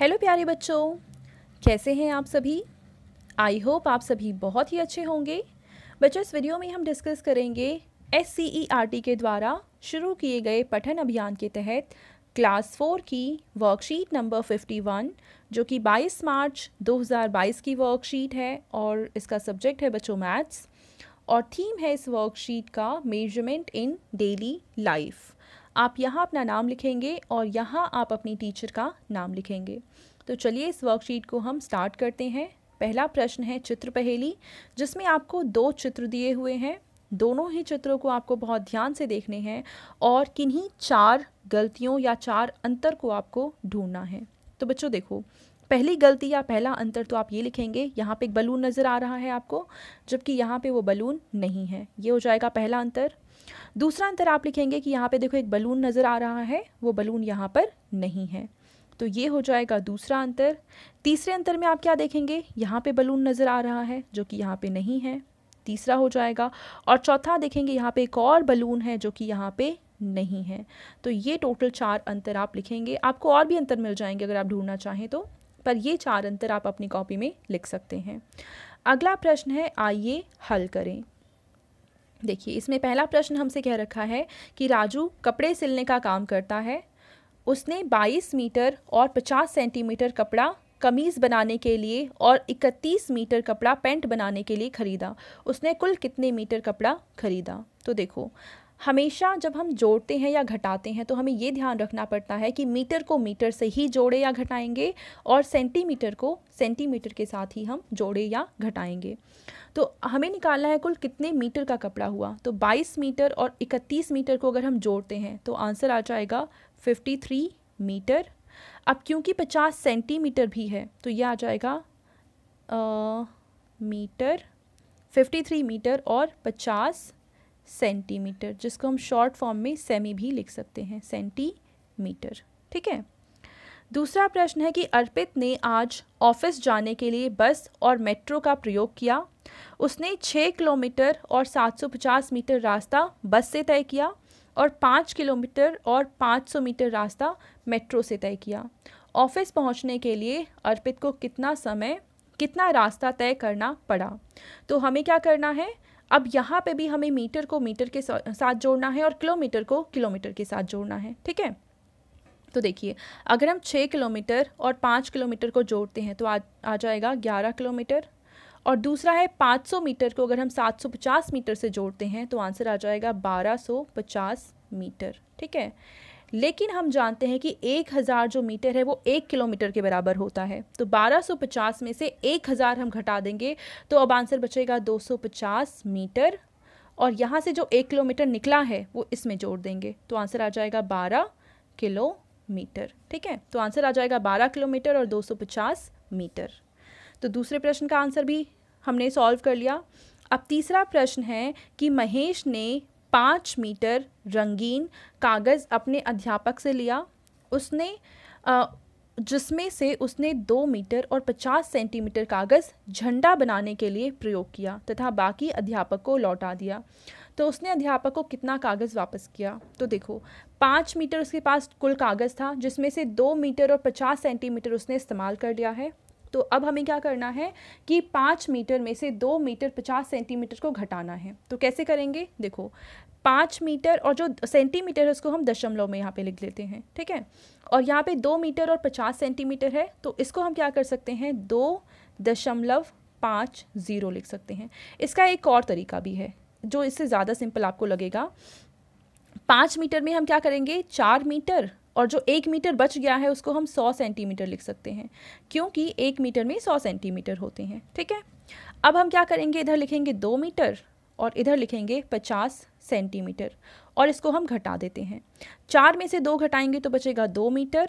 hello प्यारे बच्चों कैसे हैं आप सभी आई होप आप सभी बहुत ही अच्छे होंगे बच्चों इस वीडियो में हम डिस्कस करेंगे S C E R T के द्वारा शुरू किए गए पठन अभियान के तहत क्लास फोर की वर्कशीट नंबर फिफ्टी वन जो कि बाईस मार्च 2022 की वर्कशीट है और इसका सब्जेक्ट है बच्चों मैथ्स और थीम है इस वर्कशीट का मेजरमेंट इन डेली लाइफ आप यहाँ अपना नाम लिखेंगे और यहाँ आप अपनी टीचर का नाम लिखेंगे तो चलिए इस वर्कशीट को हम स्टार्ट करते हैं पहला प्रश्न है चित्र पहेली जिसमें आपको दो चित्र दिए हुए हैं दोनों ही चित्रों को आपको बहुत ध्यान से देखने हैं और किन्हीं चार गलतियों या चार अंतर को आपको ढूंढना है तो बच्चों देखो पहली गलती या पहला अंतर तो आप ये लिखेंगे यहाँ पे एक बलून नज़र आ रहा है आपको जबकि यहाँ पे वो बलून नहीं है ये हो जाएगा पहला अंतर दूसरा अंतर आप लिखेंगे कि यहाँ पे देखो एक बलून नज़र आ रहा है वो बलून यहाँ पर नहीं है तो ये हो जाएगा दूसरा अंतर तीसरे अंतर में आप क्या देखेंगे यहाँ पर बलून नज़र आ रहा है जो कि यहाँ पर नहीं है तीसरा हो जाएगा और चौथा देखेंगे यहाँ पर एक और बलून है जो कि यहाँ पर नहीं है तो ये टोटल चार अंतर आप लिखेंगे आपको और भी अंतर मिल जाएंगे अगर आप ढूंढना चाहें तो पर ये चार अंतर आप अपनी कॉपी में लिख सकते हैं अगला प्रश्न है आइए हल करें देखिए इसमें पहला प्रश्न हमसे कह रखा है कि राजू कपड़े सिलने का काम करता है उसने 22 मीटर और 50 सेंटीमीटर कपड़ा कमीज़ बनाने के लिए और 31 मीटर कपड़ा पैंट बनाने के लिए ख़रीदा उसने कुल कितने मीटर कपड़ा ख़रीदा तो देखो हमेशा जब हम जोड़ते हैं या घटाते हैं तो हमें ये ध्यान रखना पड़ता है कि मीटर को मीटर से ही जोड़े या घटाएंगे और सेंटीमीटर को सेंटीमीटर के साथ ही हम जोड़े या घटाएंगे तो हमें निकालना है कुल कितने मीटर का कपड़ा हुआ तो 22 मीटर और 31 मीटर को अगर हम जोड़ते हैं तो आंसर आ जाएगा 53 मीटर अब क्योंकि 50 सेंटीमीटर भी है तो यह आ जाएगा आ, मीटर 53 मीटर और 50 सेंटीमीटर जिसको हम शॉर्ट फॉर्म में सेमी भी लिख सकते हैं सेंटीमीटर ठीक है दूसरा प्रश्न है कि अर्पित ने आज ऑफिस जाने के लिए बस और मेट्रो का प्रयोग किया उसने छः किलोमीटर और 750 मीटर रास्ता बस से तय किया और पाँच किलोमीटर और 500 मीटर रास्ता मेट्रो से तय किया ऑफिस पहुंचने के लिए अर्पित को कितना समय कितना रास्ता तय करना पड़ा तो हमें क्या करना है अब यहाँ पे भी हमें मीटर को मीटर के साथ जोड़ना है और किलोमीटर को किलोमीटर के साथ जोड़ना है ठीक है तो देखिए अगर हम छः किलोमीटर और पाँच किलोमीटर को जोड़ते हैं तो आ, आ जाएगा ग्यारह किलोमीटर और दूसरा है 500 मीटर को अगर हम 750 मीटर से जोड़ते हैं तो आंसर आ जाएगा 1250 मीटर ठीक है लेकिन हम जानते हैं कि एक हज़ार जो मीटर है वो एक किलोमीटर के बराबर होता है तो 1250 में से एक हज़ार हम घटा देंगे तो अब आंसर बचेगा 250 मीटर और यहाँ से जो एक किलोमीटर निकला है वो इसमें जोड़ देंगे तो आंसर आ जाएगा बारह किलोमीटर ठीक है तो आंसर आ जाएगा बारह किलोमीटर और 250 मीटर तो दूसरे प्रश्न का आंसर भी हमने सॉल्व कर लिया अब तीसरा प्रश्न है कि महेश ने पाँच मीटर रंगीन कागज़ अपने अध्यापक से लिया उसने जिसमें से उसने दो मीटर और पचास सेंटीमीटर कागज़ झंडा बनाने के लिए प्रयोग किया तथा बाकी अध्यापक को लौटा दिया तो उसने अध्यापक को कितना कागज़ वापस किया तो देखो पाँच मीटर उसके पास कुल कागज़ था जिसमें से दो मीटर और पचास सेंटीमीटर उसने इस्तेमाल कर लिया है तो अब हमें क्या करना है कि पाँच मीटर में से दो मीटर पचास सेंटीमीटर को घटाना है तो कैसे करेंगे देखो पाँच मीटर और जो सेंटीमीटर है उसको हम दशमलव में यहाँ पे लिख लेते हैं ठीक है और यहाँ पे दो मीटर और पचास सेंटीमीटर है तो इसको हम क्या कर सकते हैं दो दशमलव पाँच ज़ीरो लिख सकते हैं इसका एक और तरीका भी है जो इससे ज़्यादा सिंपल आपको लगेगा पाँच मीटर में हम क्या करेंगे चार मीटर और जो एक मीटर बच गया है उसको हम सौ सेंटीमीटर लिख सकते हैं क्योंकि एक मीटर में सौ सेंटीमीटर होते हैं ठीक है अब हम क्या करेंगे इधर लिखेंगे दो मीटर और इधर लिखेंगे पचास सेंटीमीटर और इसको हम घटा देते हैं चार में से दो घटाएंगे तो बचेगा दो मीटर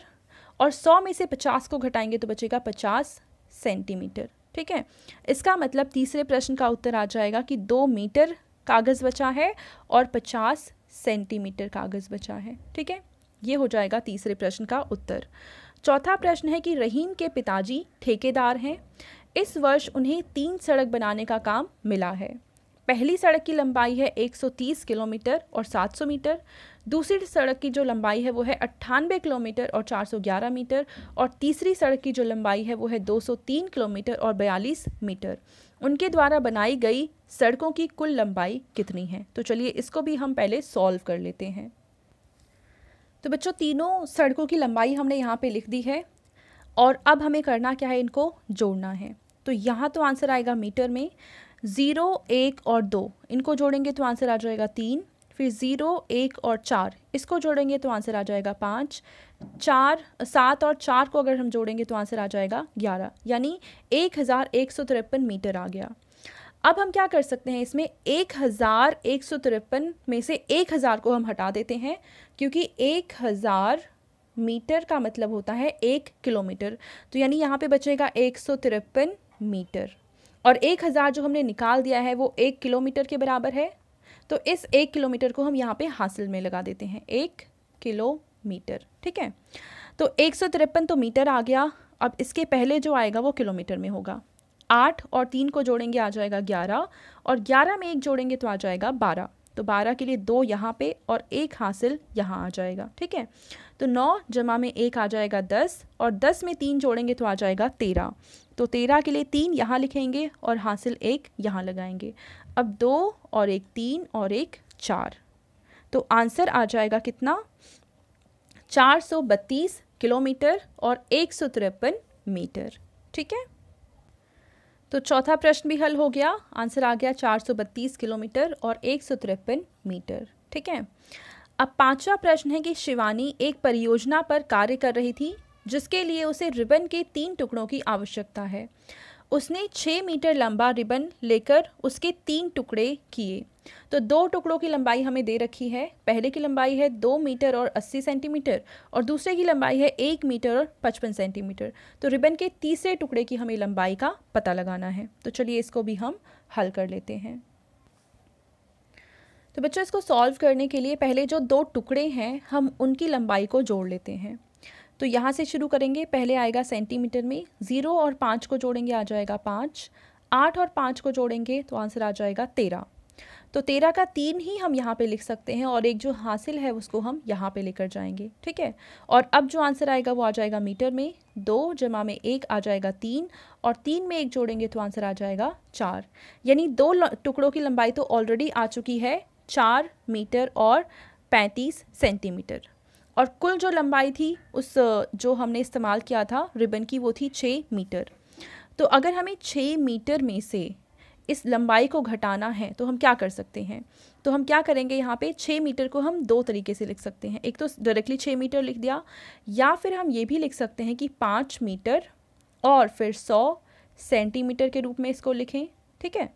और सौ में से पचास को घटाएंगे तो बचेगा पचास सेंटीमीटर ठीक है इसका मतलब तीसरे प्रश्न का उत्तर आ जाएगा कि दो मीटर कागज़ बचा है और पचास सेंटीमीटर कागज़ बचा है ठीक है ये हो जाएगा तीसरे प्रश्न का उत्तर चौथा प्रश्न है कि रहीम के पिताजी ठेकेदार हैं इस वर्ष उन्हें तीन सड़क बनाने का काम मिला है पहली सड़क की लंबाई है 130 किलोमीटर और 700 मीटर दूसरी सड़क की जो लंबाई है वो है अट्ठानबे किलोमीटर और 411 मीटर और तीसरी सड़क की जो लंबाई है वो है 203 किलोमीटर और 42 मीटर उनके द्वारा बनाई गई सड़कों की कुल लंबाई कितनी है तो चलिए इसको भी हम पहले सॉल्व कर लेते हैं तो बच्चों तीनों सड़कों की लंबाई हमने यहाँ पे लिख दी है और अब हमें करना क्या है इनको जोड़ना है तो यहाँ तो आंसर आएगा मीटर में ज़ीरो एक और दो इनको जोड़ेंगे तो आंसर आ जाएगा तीन फिर ज़ीरो एक और चार इसको जोड़ेंगे तो आंसर आ जाएगा पाँच चार सात और चार को अगर हम जोड़ेंगे तो आंसर आ जाएगा ग्यारह यानी एक हज़ार एक सौ तिरपन मीटर आ गया अब हम क्या कर सकते हैं इसमें एक हज़ार एक सौ तिरपन में से एक हज़ार को हम हटा देते हैं क्योंकि एक हज़ार मीटर का मतलब होता है एक किलोमीटर तो यानी यहाँ पे बचेगा एक सौ तिरपन मीटर और एक हज़ार जो हमने निकाल दिया है वो एक किलोमीटर के बराबर है तो इस एक किलोमीटर को हम यहाँ पे हासिल में लगा देते हैं एक किलोमीटर ठीक है तो एक सौ तिरपन तो मीटर आ गया अब इसके पहले जो आएगा वो किलोमीटर में होगा आठ और तीन को जोड़ेंगे आ जाएगा ग्यारह और ग्यारह में एक जोड़ेंगे तो आ जाएगा बारह तो बारह के लिए दो यहाँ पे और एक हासिल यहाँ आ जाएगा ठीक है तो नौ जमा में एक आ जाएगा दस और दस में तीन जोड़ेंगे तो आ जाएगा तेरह तो तेरह के लिए तीन यहाँ लिखेंगे और हासिल एक यहाँ लगाएंगे अब दो और एक तीन और एक चार तो आंसर आ जाएगा कितना चार सौ बत्तीस किलोमीटर और एक सौ तिरपन मीटर ठीक है तो चौथा प्रश्न भी हल हो गया आंसर आ गया बत्तीस किलोमीटर और एक मीटर ठीक है अब पांचवा प्रश्न है कि शिवानी एक परियोजना पर कार्य कर रही थी जिसके लिए उसे रिबन के तीन टुकड़ों की आवश्यकता है उसने छः मीटर लंबा रिबन लेकर उसके तीन टुकड़े किए तो दो टुकड़ों की लंबाई हमें दे रखी है पहले की लंबाई है दो मीटर और अस्सी सेंटीमीटर और दूसरे की लंबाई है एक मीटर और पचपन सेंटीमीटर तो रिबन के तीसरे टुकड़े की हमें लंबाई का पता लगाना है तो चलिए इसको भी हम हल कर लेते हैं तो बच्चों इसको सॉल्व करने के लिए पहले जो दो टुकड़े हैं हम उनकी लंबाई को जोड़ लेते हैं तो यहाँ से शुरू करेंगे पहले आएगा सेंटीमीटर में ज़ीरो और पाँच को जोड़ेंगे आ जाएगा पाँच आठ और पाँच को जोड़ेंगे तो आंसर आ जाएगा तेरह तो तेरह का तीन ही हम यहाँ पे लिख सकते हैं और एक जो हासिल है उसको हम यहाँ पे लेकर जाएंगे ठीक है और अब जो आंसर आएगा वो आ जाएगा मीटर में दो जमा में एक आ जाएगा तीन और तीन में एक जोड़ेंगे तो आंसर आ जाएगा चार यानी दो टुकड़ों की लंबाई तो ऑलरेडी आ चुकी है चार मीटर और पैंतीस सेंटीमीटर और कुल जो लंबाई थी उस जो हमने इस्तेमाल किया था रिबन की वो थी छः मीटर तो अगर हमें छः मीटर में से इस लंबाई को घटाना है तो हम क्या कर सकते हैं तो हम क्या करेंगे यहाँ पे छः मीटर को हम दो तरीके से लिख सकते हैं एक तो डायरेक्टली छः मीटर लिख दिया या फिर हम ये भी लिख सकते हैं कि पाँच मीटर और फिर सौ सेंटीमीटर के रूप में इसको लिखें ठीक है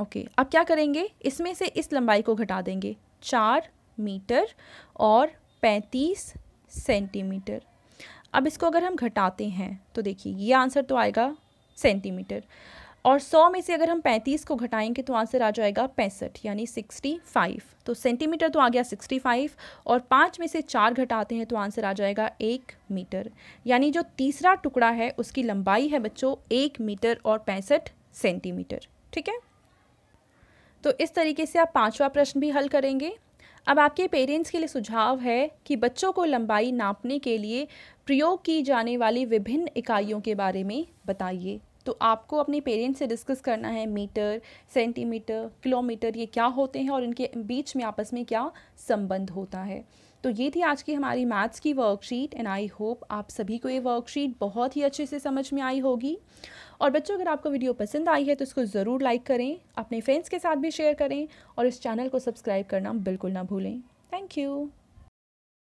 ओके अब क्या करेंगे इसमें से इस लंबाई को घटा देंगे चार मीटर और 35 सेंटीमीटर अब इसको अगर हम घटाते हैं तो देखिए ये आंसर तो आएगा सेंटीमीटर और 100 में से अगर हम 35 को घटाएंगे तो आंसर आ जाएगा पैंसठ यानी 65 तो सेंटीमीटर तो आ गया 65 और पाँच में से चार घटाते हैं तो आंसर आ जाएगा एक मीटर यानी जो तीसरा टुकड़ा है उसकी लंबाई है बच्चों एक मीटर और पैंसठ सेंटीमीटर ठीक है तो इस तरीके से आप पाँचवा प्रश्न भी हल करेंगे अब आपके पेरेंट्स के लिए सुझाव है कि बच्चों को लंबाई नापने के लिए प्रयोग की जाने वाली विभिन्न इकाइयों के बारे में बताइए तो आपको अपने पेरेंट्स से डिस्कस करना है मीटर सेंटीमीटर किलोमीटर ये क्या होते हैं और इनके बीच में आपस में क्या संबंध होता है तो ये थी आज की हमारी मैथ्स की वर्कशीट एंड आई होप आप सभी को ये वर्कशीट बहुत ही अच्छे से समझ में आई होगी और बच्चों अगर आपको वीडियो पसंद आई है तो इसको ज़रूर लाइक करें अपने फ्रेंड्स के साथ भी शेयर करें और इस चैनल को सब्सक्राइब करना बिल्कुल ना भूलें थैंक यू